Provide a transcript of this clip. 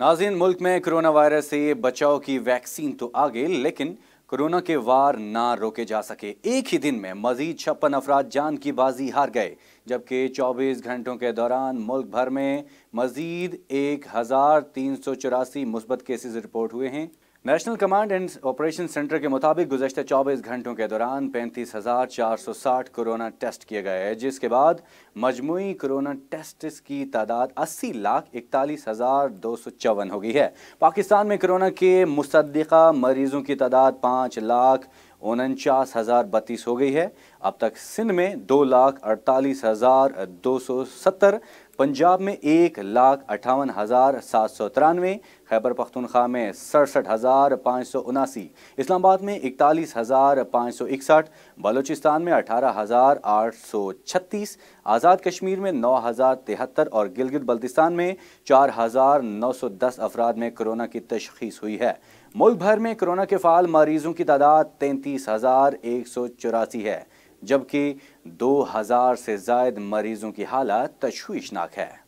नाजिन मुल्क में corona virus से बचाव की वैक्सीन तो आ गई लेकिन कोरोना के वार ना रोके जा सके एक ही दिन में मजीद छप्पन अफराद जान की बाजी हार गए जबकि 24 घंटों के दौरान मुल्क भर में मजीद एक हज़ार तीन सौ चौरासी मुस्बत केसेज रिपोर्ट हुए हैं national command and operation centre के मुताबिक गुजशत 24 घंटों के दौरान पैंतीस हज़ार चार सौ साठ कोरोना टेस्ट किए गए हैं जिसके बाद मजमू कोरोना टेस्ट की तादाद अस्सी लाख इकतालीस हज़ार दो सौ चौवन हो गई है पाकिस्तान में कोरोना के मुसदा मरीजों की तादाद पाँच लाख उनचास हज़ार बत्तीस हो गई है अब तक सिंध में दो लाख अड़तालीस हज़ार दो सौ सत्तर पंजाब में एक लाख अट्ठावन हज़ार सात सौ तिरानवे खैबर पख्तनख्वा में सड़सठ हज़ार पाँच सौ उनासी इस्लामाबाद में इकतालीस हज़ार पाँच सौ इकसठ बलूचिस्तान में अठारह हज़ार आठ सौ छत्तीस आज़ाद कश्मीर में नौ हज़ार तिहत्तर और गिलगित बल्तिस्तान में चार हज़ार नौ सौ दस अफराद में कोरोना की तशखीस हुई है मुल्क भर में कोरोना के फ़ाल मरीजों की तादाद तैंतीस हज़ार एक सौ चौरासी है जबकि 2000 से जायद मरीजों की हालत तशवीशनाक है